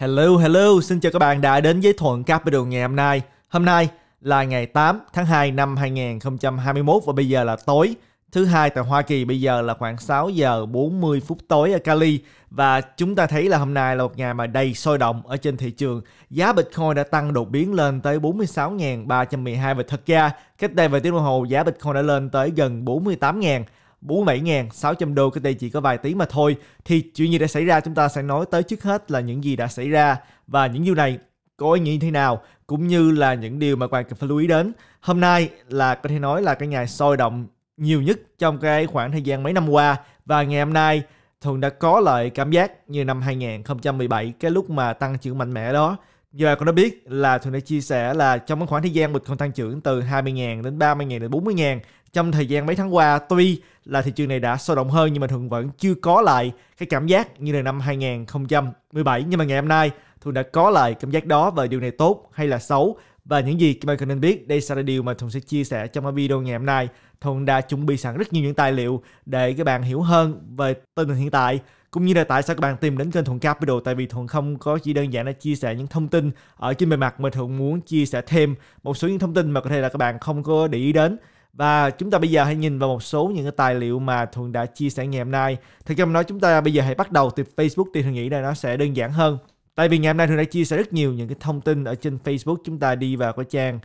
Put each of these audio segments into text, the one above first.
Hello, hello, xin chào các bạn đã đến với Thuận Capital ngày hôm nay. Hôm nay là ngày 8 tháng 2 năm 2021 và bây giờ là tối thứ hai tại Hoa Kỳ bây giờ là khoảng 6 giờ 40 phút tối ở Cali và chúng ta thấy là hôm nay là một ngày mà đầy sôi động ở trên thị trường. Giá Bitcoin đã tăng đột biến lên tới 46.312 và thật ra cách đây vài tiếng đồng hồ giá Bitcoin đã lên tới gần 48.000 47.600 đô cách đây chỉ có vài tiếng mà thôi. Thì chuyện gì đã xảy ra chúng ta sẽ nói tới trước hết là những gì đã xảy ra và những điều này có ý nghĩa như thế nào cũng như là những điều mà các bạn cần phải lưu ý đến. Hôm nay là có thể nói là cái ngày sôi động nhiều nhất trong cái khoảng thời gian mấy năm qua và ngày hôm nay Thuận đã có lại cảm giác như năm 2017 cái lúc mà tăng trưởng mạnh mẽ đó. Giờ con đã biết là Thuận đã chia sẻ là trong khoảng thời gian bình không tăng trưởng từ 20.000 đến 30.000 đến 40.000 trong thời gian mấy tháng qua tuy là thị trường này đã sôi động hơn nhưng mà Thuận vẫn chưa có lại cái cảm giác như là năm 2017 nhưng mà ngày hôm nay Thuận đã có lại cảm giác đó và điều này tốt hay là xấu và những gì các bạn cần nên biết đây sẽ là điều mà Thuận sẽ chia sẻ trong video ngày hôm nay Thuận đã chuẩn bị sẵn rất nhiều những tài liệu để các bạn hiểu hơn về tình hình hiện tại cũng như là tại sao các bạn tìm đến kênh Thuận Capital tại vì Thuận không có chỉ đơn giản là chia sẻ những thông tin ở trên bề mặt mà Thuận muốn chia sẻ thêm một số những thông tin mà có thể là các bạn không có để ý đến và chúng ta bây giờ hãy nhìn vào một số những cái tài liệu mà Thuận đã chia sẻ ngày hôm nay. Thực ra mà nói chúng ta bây giờ hãy bắt đầu từ Facebook thì Thuận nghĩ là nó sẽ đơn giản hơn. Tại vì ngày hôm nay Thuận đã chia sẻ rất nhiều những cái thông tin ở trên Facebook. Chúng ta đi vào cái trang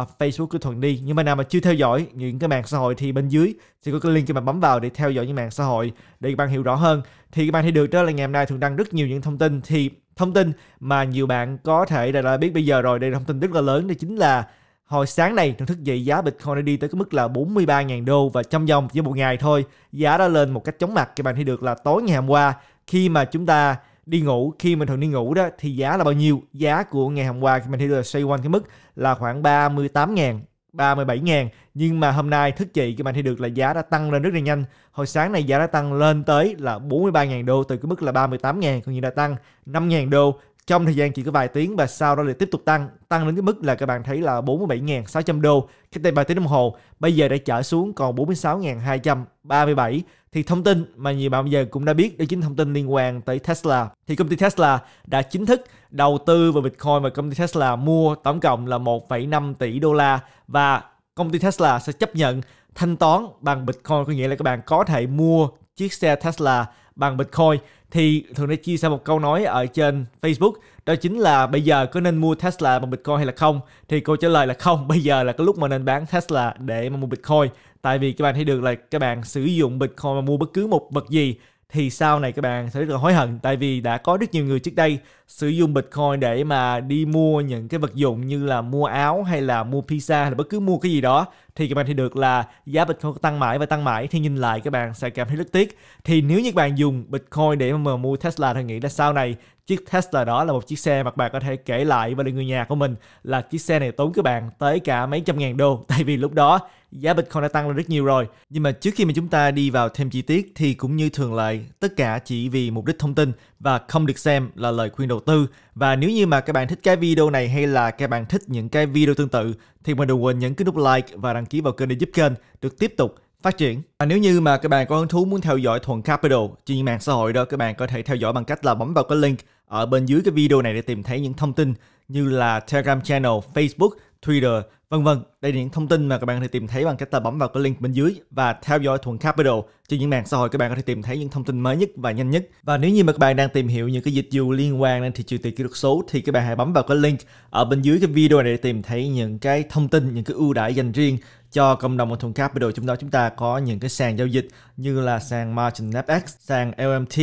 uh, Facebook của Thuận đi. Nhưng mà nào mà chưa theo dõi những cái mạng xã hội thì bên dưới sẽ có cái link cho bạn bấm vào để theo dõi những mạng xã hội để các bạn hiểu rõ hơn. Thì các bạn thấy được đó là ngày hôm nay Thuận đăng rất nhiều những thông tin. Thì thông tin mà nhiều bạn có thể đã, biết bây giờ rồi. Đây là thông tin rất là lớn đó chính là Hồi sáng nay, Trần thức dậy giá Bitcoin đã đi tới cái mức là 43.000 đô và trong vòng chỉ một ngày thôi, giá đã lên một cách chóng mặt. Các bạn thấy được là tối ngày hôm qua, khi mà chúng ta đi ngủ, khi mình thường đi ngủ đó thì giá là bao nhiêu? Giá của ngày hôm qua các bạn thấy được là xoay quanh cái mức là khoảng 38.000 37 000 nhưng mà hôm nay thức dậy các bạn thấy được là giá đã tăng lên rất là nhanh hồi sáng này giá đã tăng lên tới là 43 000 đô từ cái mức là 38 000 còn như đã tăng 5 000 đô trong thời gian chỉ có vài tiếng và sau đó lại tiếp tục tăng tăng đến cái mức là các bạn thấy là 47.600 đô cái tay 3 tiếng đồng hồ bây giờ đã trở xuống còn 46.237 thì thông tin mà nhiều bạn bây giờ cũng đã biết đó chính thông tin liên quan tới Tesla thì công ty Tesla đã chính thức đầu tư vào Bitcoin và công ty Tesla mua tổng cộng là 1,5 tỷ đô la và công ty Tesla sẽ chấp nhận thanh toán bằng Bitcoin có nghĩa là các bạn có thể mua chiếc xe Tesla bằng Bitcoin thì thường đã chia sẻ một câu nói ở trên Facebook đó chính là bây giờ có nên mua Tesla bằng Bitcoin hay là không thì cô trả lời là không bây giờ là cái lúc mà nên bán Tesla để mà mua Bitcoin tại vì các bạn thấy được là các bạn sử dụng Bitcoin mà mua bất cứ một vật gì thì sau này các bạn sẽ rất là hối hận tại vì đã có rất nhiều người trước đây sử dụng Bitcoin để mà đi mua những cái vật dụng như là mua áo hay là mua pizza hay là bất cứ mua cái gì đó thì các bạn thì được là giá Bitcoin tăng mãi và tăng mãi thì nhìn lại các bạn sẽ cảm thấy rất tiếc. Thì nếu như các bạn dùng Bitcoin để mà mua Tesla thì nghĩ là sau này chiếc Tesla đó là một chiếc xe mà các bạn có thể kể lại với người nhà của mình là chiếc xe này tốn các bạn tới cả mấy trăm ngàn đô tại vì lúc đó giá Bitcoin đã tăng lên rất nhiều rồi. Nhưng mà trước khi mà chúng ta đi vào thêm chi tiết thì cũng như thường lệ, tất cả chỉ vì mục đích thông tin và không được xem là lời khuyên đầu tư. Và nếu như mà các bạn thích cái video này hay là các bạn thích những cái video tương tự thì mình đừng quên nhấn cái nút like và đăng ký vào kênh để giúp kênh được tiếp tục phát triển. Và nếu như mà các bạn có hứng thú muốn theo dõi Thuận Capital trên mạng xã hội đó, các bạn có thể theo dõi bằng cách là bấm vào cái link ở bên dưới cái video này để tìm thấy những thông tin như là Telegram channel, Facebook, Twitter vân vân đây là những thông tin mà các bạn có thể tìm thấy bằng cách ta bấm vào cái link bên dưới và theo dõi Thuận Capital. Trên những mạng xã hội các bạn có thể tìm thấy những thông tin mới nhất và nhanh nhất. Và nếu như mà các bạn đang tìm hiểu những cái dịch vụ liên quan đến thị trường tiền kỹ thuật số thì các bạn hãy bấm vào cái link ở bên dưới cái video này để tìm thấy những cái thông tin, những cái ưu đãi dành riêng cho cộng đồng của Thuận Capital trong đó chúng ta có những cái sàn giao dịch như là sàn Margin FX, sàn LMT,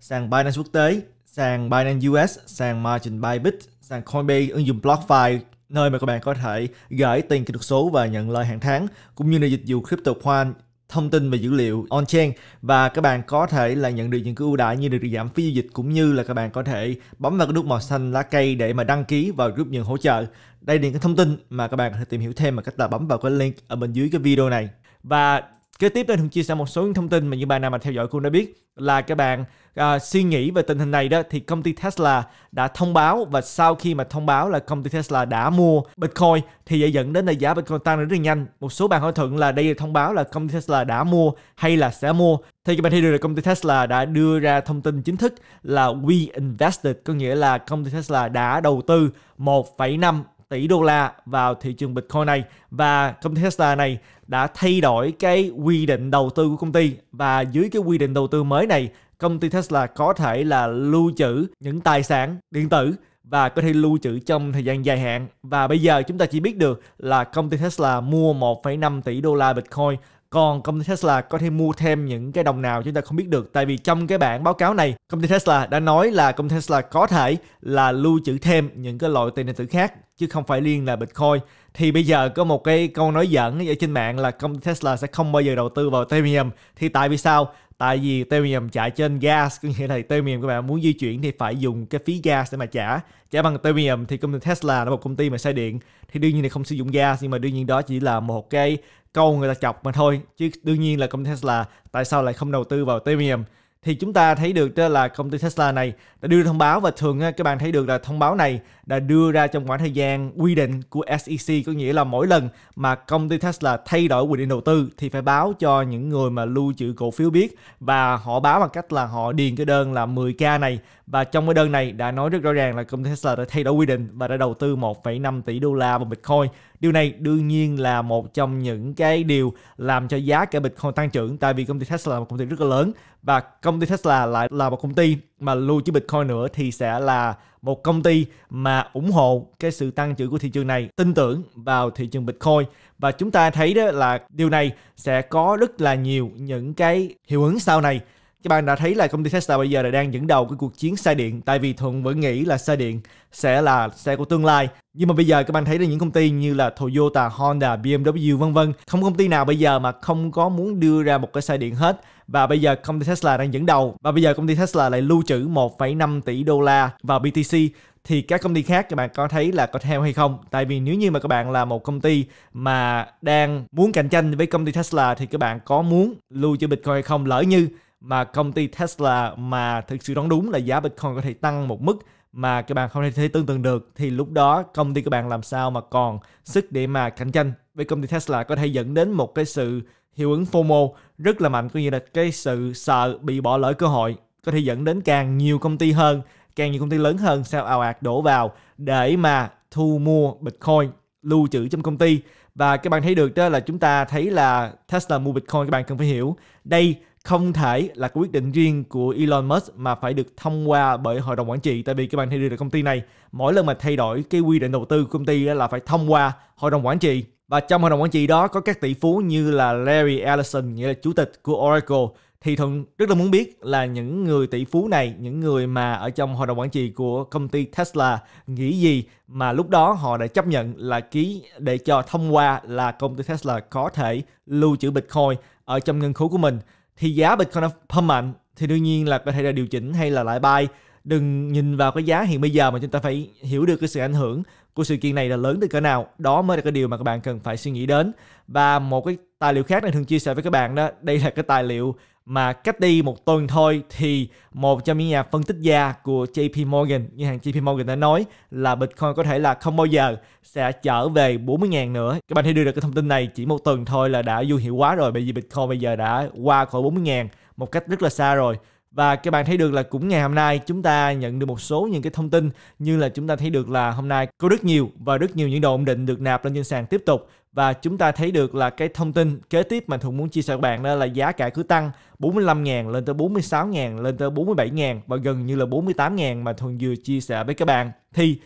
sàn Binance quốc tế, sàn Binance US, sàn Margin Bybit, sàn Coinbase, ứng dụng BlockFi, nơi mà các bạn có thể gửi tiền kỹ thuật số và nhận lời hàng tháng cũng như là dịch vụ crypto khoan thông tin và dữ liệu on-chain và các bạn có thể là nhận được những cái ưu đãi như được giảm phí giao dịch cũng như là các bạn có thể bấm vào cái nút màu xanh lá cây để mà đăng ký vào group nhận hỗ trợ. Đây là những cái thông tin mà các bạn có thể tìm hiểu thêm bằng cách là bấm vào cái link ở bên dưới cái video này. Và kế tiếp đây thường chia sẻ một số những thông tin mà những bạn nào mà theo dõi cũng đã biết là các bạn à, suy nghĩ về tình hình này đó thì công ty Tesla đã thông báo và sau khi mà thông báo là công ty Tesla đã mua Bitcoin thì vậy dẫn đến là giá Bitcoin tăng rất là nhanh. Một số bạn hỏi thuận là đây là thông báo là công ty Tesla đã mua hay là sẽ mua. Thì các bạn thấy được là công ty Tesla đã đưa ra thông tin chính thức là we invested có nghĩa là công ty Tesla đã đầu tư 1,5 tỷ đô la vào thị trường Bitcoin này và công ty Tesla này đã thay đổi cái quy định đầu tư của công ty và dưới cái quy định đầu tư mới này công ty Tesla có thể là lưu trữ những tài sản điện tử và có thể lưu trữ trong thời gian dài hạn. Và bây giờ chúng ta chỉ biết được là công ty Tesla mua 1,5 tỷ đô la Bitcoin còn công ty Tesla có thể mua thêm những cái đồng nào chúng ta không biết được tại vì trong cái bản báo cáo này công ty Tesla đã nói là công ty Tesla có thể là lưu trữ thêm những cái loại tiền điện tử khác chứ không phải liên là Bitcoin thì bây giờ có một cái câu nói giỡn ở trên mạng là công ty Tesla sẽ không bao giờ đầu tư vào Ethereum thì tại vì sao tại vì Ethereum chạy trên gas có nghĩa là Ethereum các bạn muốn di chuyển thì phải dùng cái phí gas để mà trả trả bằng Ethereum thì công ty Tesla là một công ty mà xe điện thì đương nhiên là không sử dụng gas nhưng mà đương nhiên đó chỉ là một cái câu người ta chọc mà thôi chứ đương nhiên là công ty Tesla tại sao lại không đầu tư vào Ethereum thì chúng ta thấy được đó là công ty Tesla này đã đưa thông báo và thường các bạn thấy được là thông báo này đã đưa ra trong khoảng thời gian quy định của SEC có nghĩa là mỗi lần mà công ty Tesla thay đổi quy định đầu tư thì phải báo cho những người mà lưu trữ cổ phiếu biết và họ báo bằng cách là họ điền cái đơn là 10k này và trong cái đơn này đã nói rất rõ ràng là công ty Tesla đã thay đổi quy định và đã đầu tư 1,5 tỷ đô la vào Bitcoin Điều này đương nhiên là một trong những cái điều làm cho giá cả Bitcoin tăng trưởng tại vì công ty Tesla là một công ty rất là lớn và công ty Tesla lại là một công ty mà lưu trữ Bitcoin nữa thì sẽ là một công ty mà ủng hộ cái sự tăng trưởng của thị trường này, tin tưởng vào thị trường Bitcoin và chúng ta thấy đó là điều này sẽ có rất là nhiều những cái hiệu ứng sau này các bạn đã thấy là công ty Tesla bây giờ là đang dẫn đầu cái cuộc chiến xe điện tại vì Thuận vẫn nghĩ là xe điện sẽ là xe của tương lai nhưng mà bây giờ các bạn thấy là những công ty như là Toyota, Honda, BMW vân vân không công ty nào bây giờ mà không có muốn đưa ra một cái xe điện hết và bây giờ công ty Tesla đang dẫn đầu và bây giờ công ty Tesla lại lưu trữ 1,5 tỷ đô la vào BTC thì các công ty khác các bạn có thấy là có theo hay không? Tại vì nếu như mà các bạn là một công ty mà đang muốn cạnh tranh với công ty Tesla thì các bạn có muốn lưu trữ Bitcoin hay không? Lỡ như mà công ty Tesla mà thực sự đoán đúng là giá Bitcoin có thể tăng một mức mà các bạn không thể tương tự được thì lúc đó công ty các bạn làm sao mà còn sức để mà cạnh tranh với công ty Tesla có thể dẫn đến một cái sự hiệu ứng FOMO rất là mạnh cũng như là cái sự sợ bị bỏ lỡ cơ hội có thể dẫn đến càng nhiều công ty hơn càng nhiều công ty lớn hơn sao ào ạt đổ vào để mà thu mua Bitcoin lưu trữ trong công ty và các bạn thấy được đó là chúng ta thấy là Tesla mua Bitcoin các bạn cần phải hiểu đây không thể là quyết định riêng của Elon Musk mà phải được thông qua bởi hội đồng quản trị tại vì các bạn thấy được công ty này mỗi lần mà thay đổi cái quy định đầu tư của công ty là phải thông qua hội đồng quản trị và trong hội đồng quản trị đó có các tỷ phú như là Larry Ellison nghĩa là chủ tịch của Oracle thì thuận rất là muốn biết là những người tỷ phú này những người mà ở trong hội đồng quản trị của công ty Tesla nghĩ gì mà lúc đó họ đã chấp nhận là ký để cho thông qua là công ty Tesla có thể lưu trữ Bitcoin ở trong ngân khố của mình thì giá Bitcoin nó pump mạnh thì đương nhiên là có thể là điều chỉnh hay là lại buy đừng nhìn vào cái giá hiện bây giờ mà chúng ta phải hiểu được cái sự ảnh hưởng của sự kiện này là lớn từ cỡ nào đó mới là cái điều mà các bạn cần phải suy nghĩ đến và một cái tài liệu khác này thường chia sẻ với các bạn đó đây là cái tài liệu mà cách đi một tuần thôi thì một trong những nhà phân tích gia của JP Morgan, ngân hàng JP Morgan đã nói là Bitcoin có thể là không bao giờ sẽ trở về 40.000 nữa. Các bạn thấy đưa được cái thông tin này chỉ một tuần thôi là đã vô hiệu quá rồi bởi vì Bitcoin bây giờ đã qua khỏi 40.000 một cách rất là xa rồi. Và các bạn thấy được là cũng ngày hôm nay chúng ta nhận được một số những cái thông tin như là chúng ta thấy được là hôm nay có rất nhiều và rất nhiều những đồ ổn định được nạp lên trên sàn tiếp tục và chúng ta thấy được là cái thông tin kế tiếp mà Thuận muốn chia sẻ với bạn đó là giá cả cứ tăng 45.000 lên tới 46.000 lên tới 47.000 và gần như là 48.000 mà Thuận vừa chia sẻ với các bạn. Thì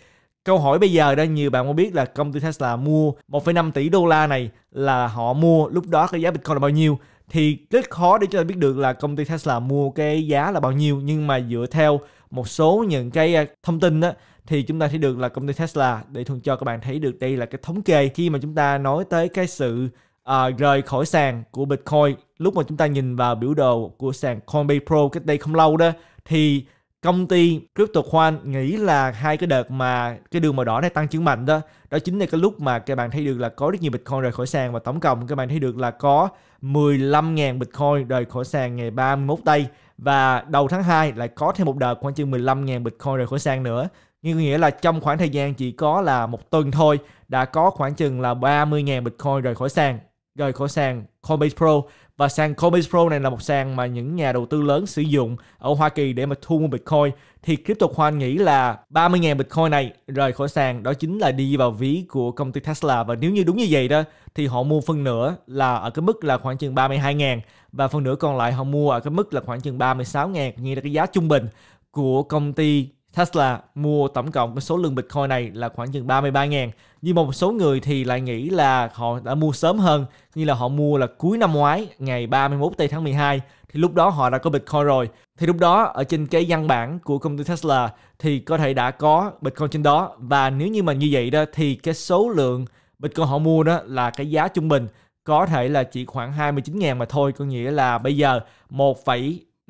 Câu hỏi bây giờ đó nhiều bạn muốn biết là công ty Tesla mua 1,5 tỷ đô la này là họ mua lúc đó cái giá Bitcoin là bao nhiêu thì rất khó để chúng ta biết được là công ty Tesla mua cái giá là bao nhiêu nhưng mà dựa theo một số những cái à, thông tin đó, thì chúng ta thấy được là công ty Tesla để thường cho các bạn thấy được đây là cái thống kê khi mà chúng ta nói tới cái sự uh, rời khỏi sàn của Bitcoin lúc mà chúng ta nhìn vào biểu đồ của sàn Coinbase Pro cách đây không lâu đó thì công ty crypto khoan nghĩ là hai cái đợt mà cái đường màu đỏ này tăng trưởng mạnh đó đó chính là cái lúc mà các bạn thấy được là có rất nhiều bitcoin rời khỏi sàn và tổng cộng các bạn thấy được là có 15.000 bitcoin rời khỏi sàn ngày 31 tây và đầu tháng 2 lại có thêm một đợt khoảng chừng 15.000 bitcoin rời khỏi sàn nữa như nghĩa là trong khoảng thời gian chỉ có là một tuần thôi đã có khoảng chừng là 30.000 bitcoin rời khỏi sàn rời khỏi sàn Coinbase Pro và sàn Coinbase Pro này là một sàn mà những nhà đầu tư lớn sử dụng ở Hoa Kỳ để mà thu mua Bitcoin. Thì Crypto Khoan nghĩ là 30.000 Bitcoin này rời khỏi sàn đó chính là đi vào ví của công ty Tesla. Và nếu như đúng như vậy đó thì họ mua phần nửa là ở cái mức là khoảng chừng 32.000 và phần nửa còn lại họ mua ở cái mức là khoảng chừng 36.000 như là cái giá trung bình của công ty Tesla mua tổng cộng cái số lượng Bitcoin này là khoảng chừng 33.000. Nhưng một số người thì lại nghĩ là họ đã mua sớm hơn, như là họ mua là cuối năm ngoái, ngày 31 tây tháng 12, thì lúc đó họ đã có Bitcoin rồi. Thì lúc đó ở trên cái văn bản của công ty Tesla thì có thể đã có Bitcoin trên đó và nếu như mà như vậy đó thì cái số lượng Bitcoin họ mua đó là cái giá trung bình có thể là chỉ khoảng 29.000 mà thôi, có nghĩa là bây giờ 1,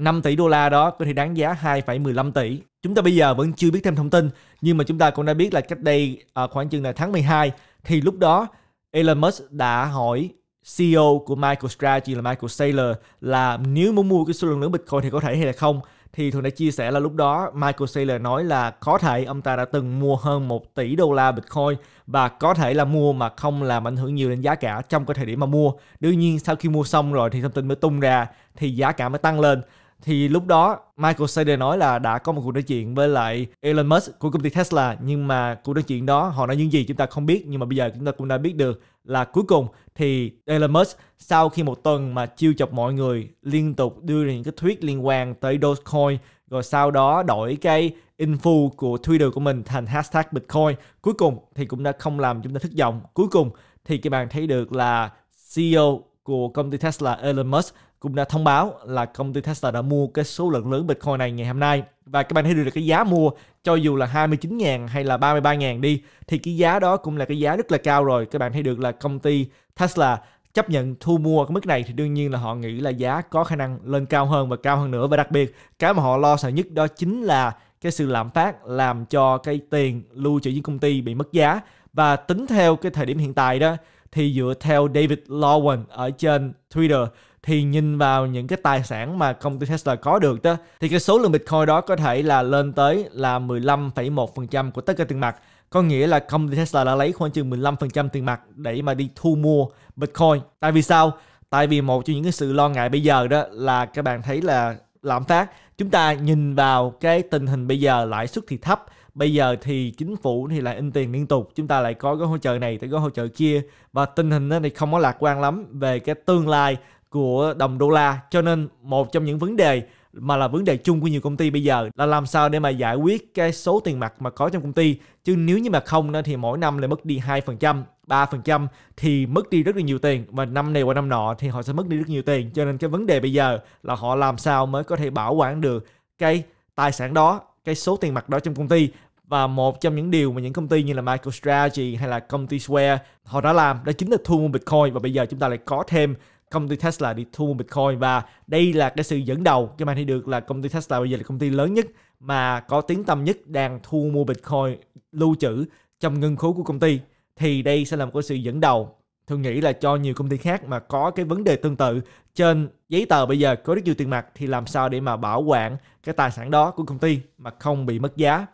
5 tỷ đô la đó có thể đáng giá 2,15 tỷ. Chúng ta bây giờ vẫn chưa biết thêm thông tin, nhưng mà chúng ta cũng đã biết là cách đây à, khoảng chừng là tháng 12 thì lúc đó Elon Musk đã hỏi CEO của MicroStrategy là Michael Saylor là nếu muốn mua cái số lượng lớn Bitcoin thì có thể hay là không thì Thuận đã chia sẻ là lúc đó Michael Saylor nói là có thể ông ta đã từng mua hơn 1 tỷ đô la Bitcoin và có thể là mua mà không làm ảnh hưởng nhiều đến giá cả trong cái thời điểm mà mua. Đương nhiên sau khi mua xong rồi thì thông tin mới tung ra thì giá cả mới tăng lên thì lúc đó Michael Saylor nói là đã có một cuộc nói chuyện với lại Elon Musk của công ty Tesla nhưng mà cuộc nói chuyện đó họ nói những gì chúng ta không biết nhưng mà bây giờ chúng ta cũng đã biết được là cuối cùng thì Elon Musk sau khi một tuần mà chiêu chọc mọi người liên tục đưa ra những cái thuyết liên quan tới Dogecoin rồi sau đó đổi cái info của Twitter của mình thành hashtag Bitcoin cuối cùng thì cũng đã không làm chúng ta thất vọng cuối cùng thì các bạn thấy được là CEO của công ty Tesla Elon Musk cũng đã thông báo là công ty Tesla đã mua cái số lượng lớn Bitcoin này ngày hôm nay. Và các bạn thấy được cái giá mua cho dù là 29.000 hay là 33.000 đi thì cái giá đó cũng là cái giá rất là cao rồi. Các bạn thấy được là công ty Tesla chấp nhận thu mua cái mức này thì đương nhiên là họ nghĩ là giá có khả năng lên cao hơn và cao hơn nữa và đặc biệt cái mà họ lo sợ nhất đó chính là cái sự lạm phát làm cho cái tiền lưu trữ dưới công ty bị mất giá và tính theo cái thời điểm hiện tại đó thì dựa theo David Lowen ở trên Twitter thì nhìn vào những cái tài sản mà công ty Tesla có được đó thì cái số lượng Bitcoin đó có thể là lên tới là 15,1% của tất cả tiền mặt. Có nghĩa là công ty Tesla đã lấy khoảng chừng 15% tiền mặt để mà đi thu mua Bitcoin. Tại vì sao? Tại vì một trong những cái sự lo ngại bây giờ đó là các bạn thấy là lạm phát. Chúng ta nhìn vào cái tình hình bây giờ lãi suất thì thấp, bây giờ thì chính phủ thì lại in tiền liên tục chúng ta lại có cái hỗ trợ này tới có hỗ trợ kia và tình hình thì không có lạc quan lắm về cái tương lai của đồng đô la cho nên một trong những vấn đề mà là vấn đề chung của nhiều công ty bây giờ là làm sao để mà giải quyết cái số tiền mặt mà có trong công ty chứ nếu như mà không thì mỗi năm lại mất đi 2% 3% thì mất đi rất là nhiều tiền và năm này qua năm nọ thì họ sẽ mất đi rất nhiều tiền cho nên cái vấn đề bây giờ là họ làm sao mới có thể bảo quản được cái tài sản đó cái số tiền mặt đó trong công ty và một trong những điều mà những công ty như là MicroStrategy hay là công ty Square họ đã làm đó chính là thu mua Bitcoin và bây giờ chúng ta lại có thêm công ty Tesla đi thu mua Bitcoin và đây là cái sự dẫn đầu cho man thấy được là công ty Tesla bây giờ là công ty lớn nhất mà có tiếng tâm nhất đang thu mua Bitcoin lưu trữ trong ngân khố của công ty thì đây sẽ là một cái sự dẫn đầu tôi nghĩ là cho nhiều công ty khác mà có cái vấn đề tương tự trên giấy tờ bây giờ có rất nhiều tiền mặt thì làm sao để mà bảo quản cái tài sản đó của công ty mà không bị mất giá